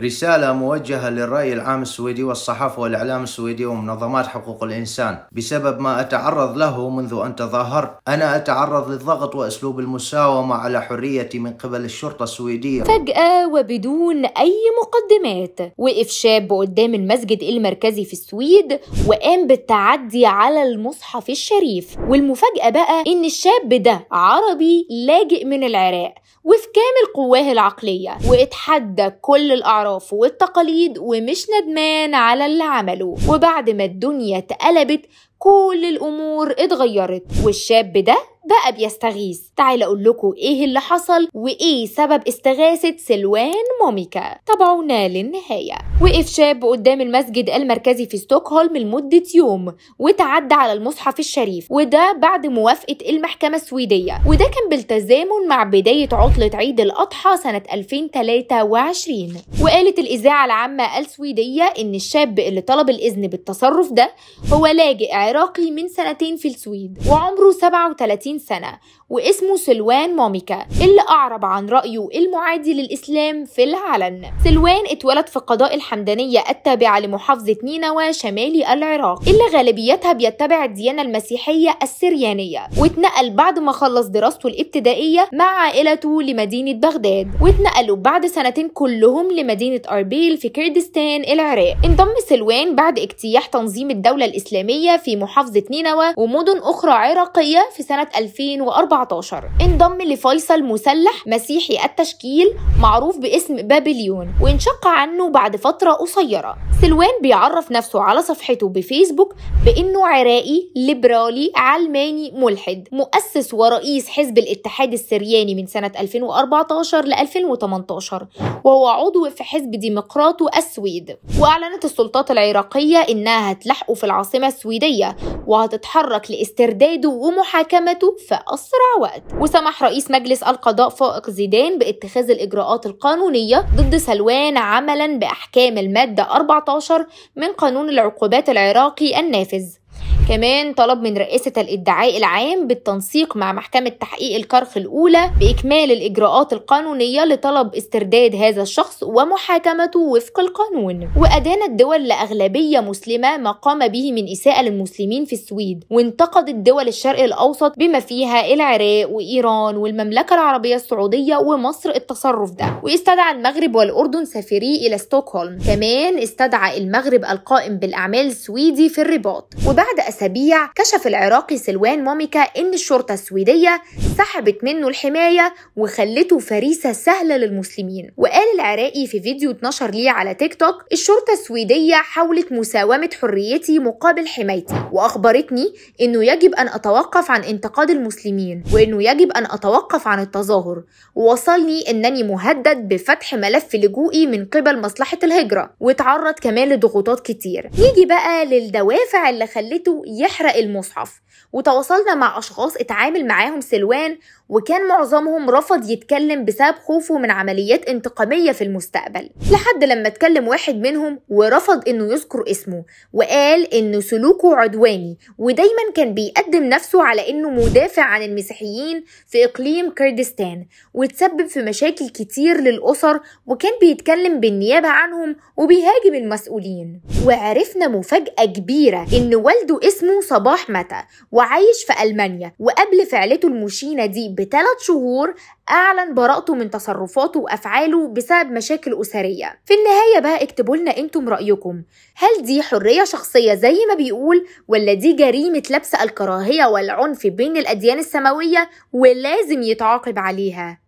رسالة موجهة للرأي العام السويدي والصحافة والإعلام السويدي ومنظمات حقوق الإنسان بسبب ما أتعرض له منذ أن تظاهرت أنا أتعرض للضغط وأسلوب المساومة على حريتي من قبل الشرطة السويدية فجأة وبدون أي مقدمات وقف شاب قدام المسجد المركزي في السويد وقام بالتعدي على المصحف الشريف والمفاجأة بقى إن الشاب ده عربي لاجئ من العراق وفي كامل قواه العقلية واتحدى كل الأعراف والتقاليد ومش ندمان على اللي عمله وبعد ما الدنيا اتقلبت كل الأمور اتغيرت والشاب ده بقى بيستغيث تعال أقول لكم إيه اللي حصل وإيه سبب استغاثة سلوان موميكا تابعونا للنهاية وقف شاب قدام المسجد المركزي في ستوكهولم لمدة يوم وتعدى على المصحف الشريف وده بعد موافقة المحكمة السويدية وده كان بالتزامن مع بداية عطلة عيد الأضحى سنة 2023 وقالت الإذاعة العامة السويدية إن الشاب اللي طلب الإذن بالتصرف ده هو لاجئ عراقي من سنتين في السويد وعمره 37 سنة واسمه سلوان موميكا اللي أعرب عن رأيه المعادي للإسلام في العلن سلوان اتولد في قضاء الحمدانية التابعة لمحافظة نينوى شمالي العراق اللي غالبيتها بيتبع الديانة المسيحية السريانية واتنقل بعد ما خلص دراسته الابتدائية مع عائلته لمدينة بغداد واتنقلوا بعد سنتين كلهم لمدينة أربيل في كردستان العراق انضم سلوان بعد اجتياح تنظيم الدولة الإسلامية في محافظة نينوى ومدن أخرى عراقية في سنة 2014 انضم لفيصل مسلح مسيحي التشكيل معروف باسم بابليون وانشق عنه بعد فترة فترة قصيرة سلوان بيعرف نفسه على صفحته بفيسبوك بانه عراقي ليبرالي علماني ملحد مؤسس ورئيس حزب الاتحاد السرياني من سنه 2014 ل 2018 وهو عضو في حزب ديمقراطو السويد واعلنت السلطات العراقيه انها هتلحقه في العاصمه السويديه وهتتحرك لاسترداده ومحاكمته في اسرع وقت وسمح رئيس مجلس القضاء فائق زيدان باتخاذ الاجراءات القانونيه ضد سلوان عملا باحكام الماده 14 14 من قانون العقوبات العراقي النافذ كمان طلب من رئاسة الادعاء العام بالتنسيق مع محكمة تحقيق الكرخ الأولى بإكمال الإجراءات القانونية لطلب استرداد هذا الشخص ومحاكمته وفق القانون وأدانت دول لأغلبية مسلمة ما قام به من إساءة للمسلمين في السويد وانتقدت دول الشرق الأوسط بما فيها العراق وإيران والمملكة العربية السعودية ومصر التصرف ده واستدعى المغرب والأردن سفيري إلى ستوكهولم كمان استدعى المغرب القائم بالأعمال السويدي في الرباط وبعد أسابيع كشف العراقي سلوان موميكا أن الشرطة السويدية سحبت منه الحماية وخلته فريسة سهلة للمسلمين وقال العراقي في فيديو اتنشر ليه على تيك توك الشرطة السويدية حاولت مساومة حريتي مقابل حمايتي وأخبرتني أنه يجب أن أتوقف عن انتقاد المسلمين وأنه يجب أن أتوقف عن التظاهر ووصلني أنني مهدد بفتح ملف لجوئي من قبل مصلحة الهجرة واتعرض كمان لضغوطات كتير نيجي بقى للدوافع اللي خلته يحرق المصحف وتواصلنا مع أشخاص اتعامل معاهم سلوان الإيران وكان معظمهم رفض يتكلم بسبب خوفه من عمليات انتقامية في المستقبل لحد لما اتكلم واحد منهم ورفض إنه يذكر اسمه وقال إنه سلوكه عدواني ودايما كان بيقدم نفسه على إنه مدافع عن المسيحيين في إقليم كردستان وتسبب في مشاكل كتير للأسر وكان بيتكلم بالنيابة عنهم وبيهاجم المسؤولين وعرفنا مفاجأة كبيرة إن والده اسمه صباح متى وعايش في ألمانيا وقبل فعلته المشينة المدينة دي بثلاث شهور أعلن براءته من تصرفاته وأفعاله بسبب مشاكل أسرية في النهاية بقى اكتبوا لنا انتم رأيكم هل دي حرية شخصية زي ما بيقول ولا دي جريمة لبس الكراهية والعنف بين الأديان السماوية ولازم يتعاقب عليها